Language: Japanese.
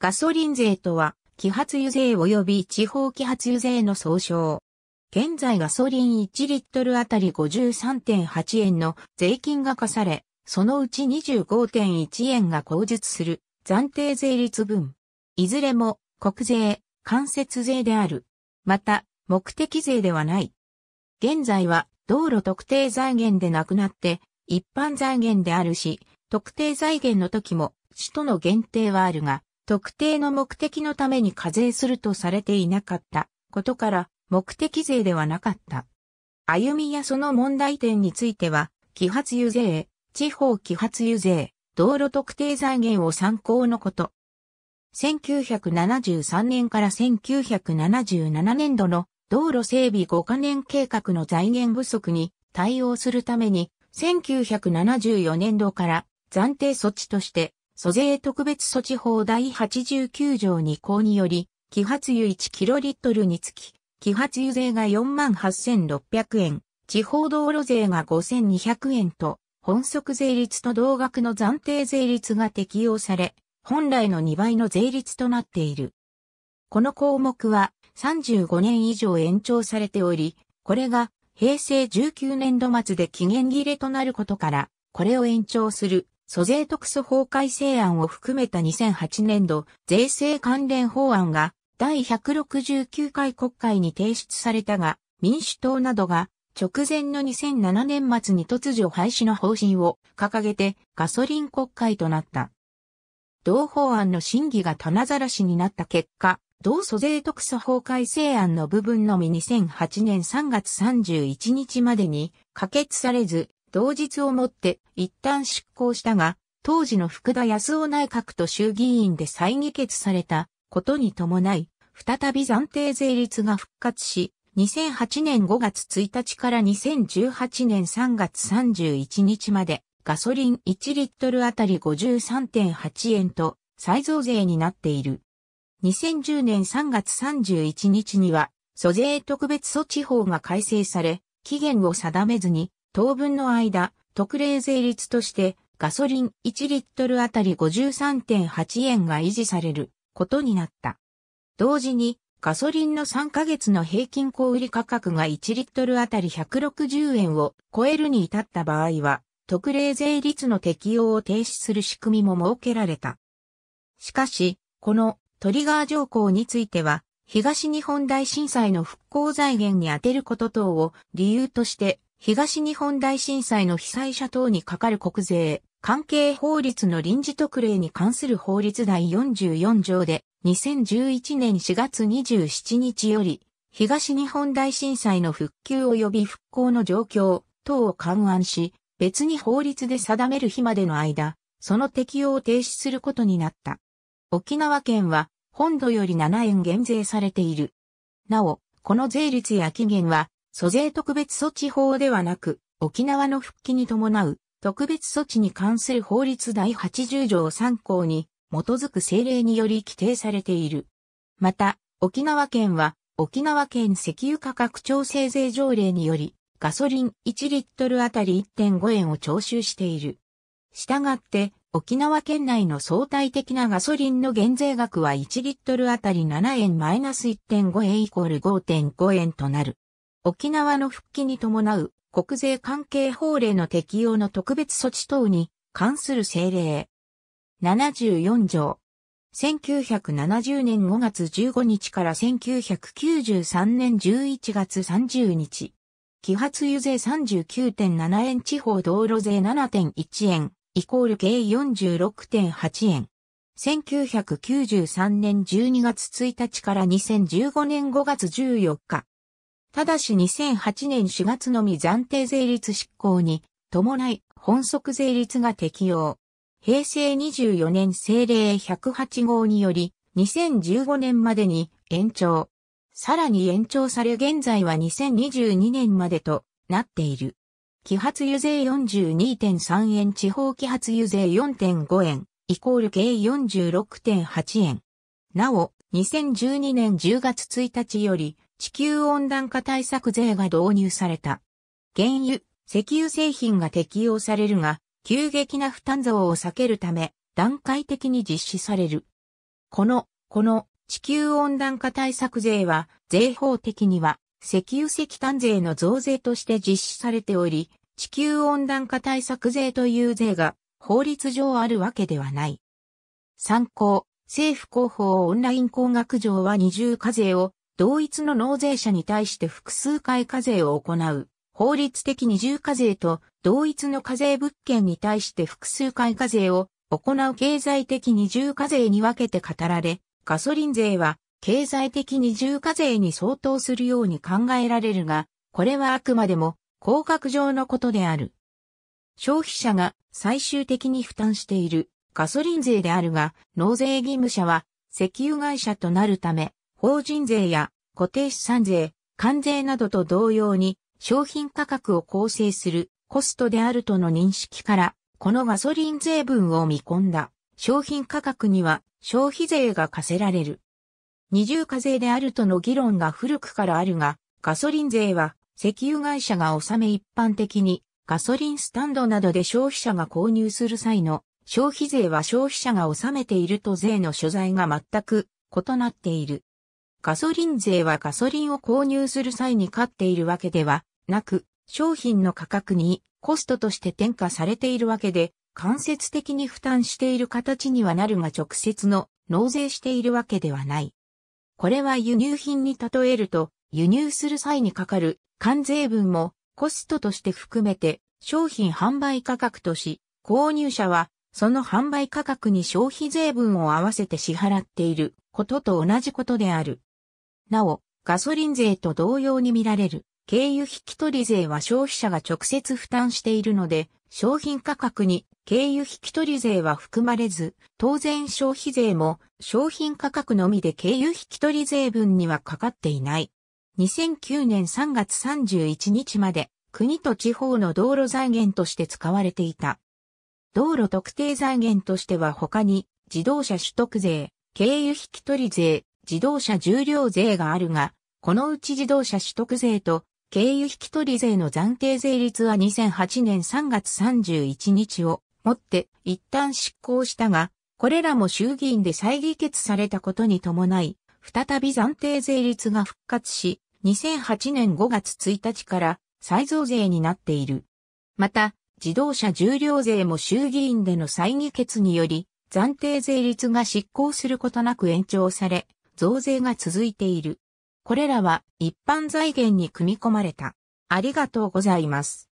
ガソリン税とは、揮発油税及び地方揮発油税の総称。現在ガソリン1リットルあたり53.8円の税金が課され、そのうち25.1円が口述する暫定税率分。いずれも国税、間接税である。また、目的税ではない。現在は道路特定財源でなくなって、一般財源であるし、特定財源の時も、首都の限定はあるが、特定の目的のために課税するとされていなかったことから目的税ではなかった。歩みやその問題点については、揮発油税、地方揮発油税、道路特定財源を参考のこと。1973年から1977年度の道路整備5カ年計画の財源不足に対応するために1974年度から暫定措置として租税特別措置法第89条2項により、揮発油1キロリットルにつき、揮発油税が48,600円、地方道路税が5,200円と、本則税率と同額の暫定税率が適用され、本来の2倍の税率となっている。この項目は35年以上延長されており、これが平成19年度末で期限切れとなることから、これを延長する租税特措法改正案を含めた2008年度税制関連法案が第169回国会に提出されたが、民主党などが直前の2007年末に突如廃止の方針を掲げてガソリン国会となった。同法案の審議が棚ざらしになった結果、同租税特措法改正案の部分のみ2008年3月31日までに可決されず、同日をもって一旦執行したが、当時の福田康夫内閣と衆議院で再議決されたことに伴い、再び暫定税率が復活し、2008年5月1日から2018年3月31日までガソリン1リットルあたり53.8円と再増税になっている。2010年3月31日には、租税特別措置法が改正され、期限を定めずに当分の間、特例税率として、ガソリン1リットルあたり53.8円が維持されることになった。同時に、ガソリンの3ヶ月の平均小売価格が1リットルあたり160円を超えるに至った場合は、特例税率の適用を停止する仕組みも設けられた。しかし、このトリガー条項については、東日本大震災の復興財源に充てること等を理由として東日本大震災の被災者等にかかる国税、関係法律の臨時特例に関する法律第44条で、2011年4月27日より、東日本大震災の復旧及び復興の状況等を勘案し、別に法律で定める日までの間、その適用を停止することになった。沖縄県は、本土より7円減税されている。なお、この税率や期限は、租税特別措置法ではなく、沖縄の復帰に伴う特別措置に関する法律第80条3項に基づく政令により規定されている。また、沖縄県は沖縄県石油価格調整税条例によりガソリン1リットルあたり1.5円を徴収している。したがって、沖縄県内の相対的なガソリンの減税額は1リットルあたり7円マイナス1.5円イコール5.5円となる。沖縄の復帰に伴う国税関係法令の適用の特別措置等に関する政令。74条。1970年5月15日から1993年11月30日。揮発油税39.7円地方道路税7.1円、イコール計46.8円。1993年12月1日から2015年5月14日、ただし2008年4月のみ暫定税率執行に伴い本則税率が適用。平成24年政令108号により2015年までに延長。さらに延長され現在は2022年までとなっている。揮発油税42.3円、地方揮発油税4.5円、イコール計46.8円。なお、2012年10月1日より、地球温暖化対策税が導入された。原油、石油製品が適用されるが、急激な負担増を避けるため、段階的に実施される。この、この、地球温暖化対策税は、税法的には、石油石炭税の増税として実施されており、地球温暖化対策税という税が、法律上あるわけではない。参考、政府広報オンライン工学上は二重課税を同一の納税者に対して複数回課税を行う。法律的二重課税と同一の課税物件に対して複数回課税を行う経済的二重課税に分けて語られ、ガソリン税は経済的二重課税に相当するように考えられるが、これはあくまでも広角上のことである。消費者が最終的に負担しているガソリン税であるが、納税義務者は石油会社となるため、法人税や固定資産税、関税などと同様に商品価格を構成するコストであるとの認識から、このガソリン税分を見込んだ商品価格には消費税が課せられる。二重課税であるとの議論が古くからあるが、ガソリン税は石油会社が納め一般的にガソリンスタンドなどで消費者が購入する際の消費税は消費者が納めていると税の所在が全く異なっている。ガソリン税はガソリンを購入する際に買っているわけではなく、商品の価格にコストとして転嫁されているわけで、間接的に負担している形にはなるが直接の納税しているわけではない。これは輸入品に例えると、輸入する際にかかる関税分もコストとして含めて商品販売価格とし、購入者はその販売価格に消費税分を合わせて支払っていることと同じことである。なお、ガソリン税と同様に見られる、経由引き取り税は消費者が直接負担しているので、商品価格に経由引き取り税は含まれず、当然消費税も商品価格のみで経由引き取り税分にはかかっていない。2009年3月31日まで国と地方の道路財源として使われていた。道路特定財源としては他に自動車取得税、経由引き取り税、自動車重量税があるが、このうち自動車取得税と経由引き取り税の暫定税率は2008年3月31日をもって一旦執行したが、これらも衆議院で再議決されたことに伴い、再び暫定税率が復活し、2008年5月1日から再増税になっている。また、自動車重量税も衆議院での再議決により、暫定税率が執行することなく延長され、増税が続いている。これらは一般財源に組み込まれた。ありがとうございます。